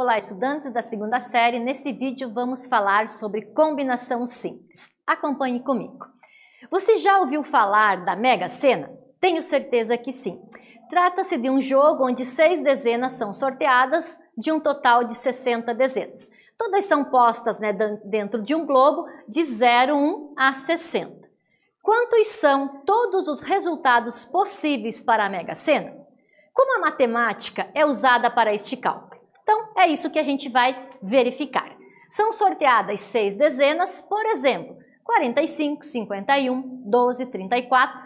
Olá, estudantes da segunda série. Nesse vídeo vamos falar sobre combinação simples. Acompanhe comigo. Você já ouviu falar da Mega Sena? Tenho certeza que sim. Trata-se de um jogo onde seis dezenas são sorteadas de um total de 60 dezenas. Todas são postas né, dentro de um globo de 01 a 60. Quantos são todos os resultados possíveis para a Mega Sena? Como a matemática é usada para este cálculo? Então, é isso que a gente vai verificar. São sorteadas seis dezenas, por exemplo, 45, 51, 12, 34,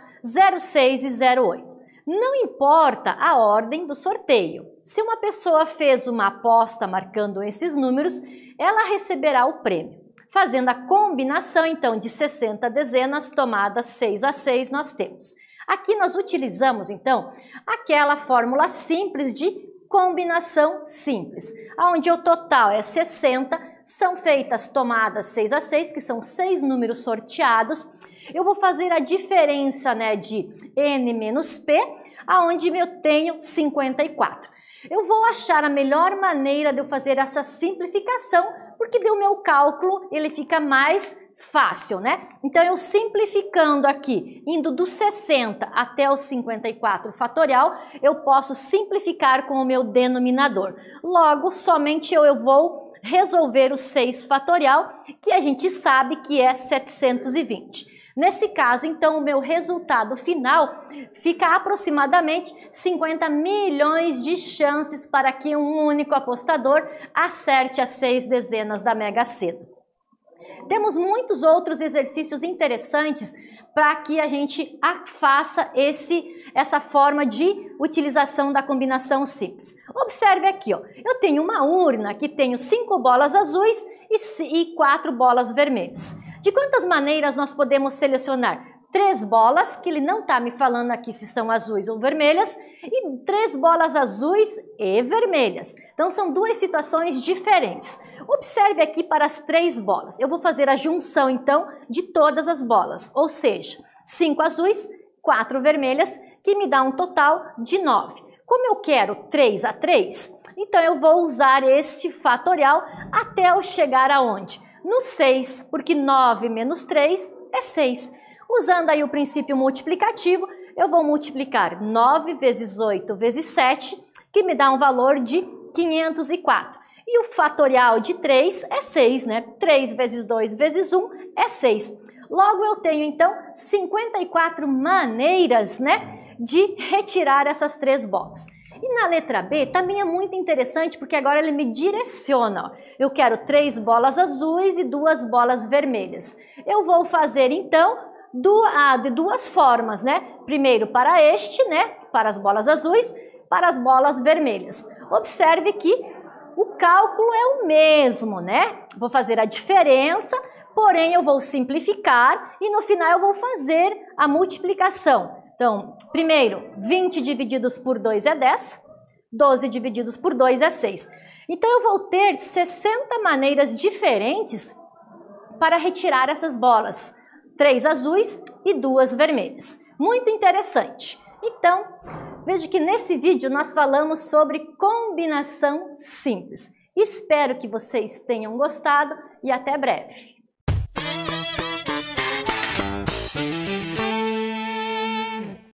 06 e 08. Não importa a ordem do sorteio. Se uma pessoa fez uma aposta marcando esses números, ela receberá o prêmio. Fazendo a combinação, então, de 60 dezenas tomadas 6 a 6, nós temos. Aqui nós utilizamos, então, aquela fórmula simples de combinação simples, onde o total é 60, são feitas tomadas 6 a 6, que são seis números sorteados. Eu vou fazer a diferença né, de n menos p, aonde eu tenho 54. Eu vou achar a melhor maneira de eu fazer essa simplificação porque deu meu cálculo, ele fica mais fácil, né? Então, eu simplificando aqui, indo do 60 até o 54 fatorial, eu posso simplificar com o meu denominador. Logo, somente eu, eu vou resolver o 6 fatorial, que a gente sabe que é 720. Nesse caso, então, o meu resultado final fica aproximadamente 50 milhões de chances para que um único apostador acerte as seis dezenas da Mega Sena. Temos muitos outros exercícios interessantes para que a gente faça esse, essa forma de utilização da combinação simples. Observe aqui, ó, eu tenho uma urna que tenho cinco bolas azuis e, e quatro bolas vermelhas. De quantas maneiras nós podemos selecionar? Três bolas, que ele não está me falando aqui se são azuis ou vermelhas, e três bolas azuis e vermelhas. Então são duas situações diferentes. Observe aqui para as três bolas. Eu vou fazer a junção então de todas as bolas, ou seja, cinco azuis, quatro vermelhas, que me dá um total de nove. Como eu quero três a três, então eu vou usar este fatorial até eu chegar aonde? no 6, porque 9 menos 3 é 6. Usando aí o princípio multiplicativo, eu vou multiplicar 9 vezes 8 vezes 7, que me dá um valor de 504. E o fatorial de 3 é 6, né? 3 vezes 2 vezes 1 é 6. Logo, eu tenho, então, 54 maneiras, né, de retirar essas três bolas. E na letra B também é muito interessante porque agora ele me direciona. Eu quero três bolas azuis e duas bolas vermelhas. Eu vou fazer então ah, de duas formas, né? Primeiro para este, né? Para as bolas azuis, para as bolas vermelhas. Observe que o cálculo é o mesmo, né? Vou fazer a diferença, porém eu vou simplificar e no final eu vou fazer a multiplicação. Então, primeiro, 20 divididos por 2 é 10, 12 divididos por 2 é 6. Então, eu vou ter 60 maneiras diferentes para retirar essas bolas. Três azuis e duas vermelhas. Muito interessante. Então, veja que nesse vídeo nós falamos sobre combinação simples. Espero que vocês tenham gostado e até breve.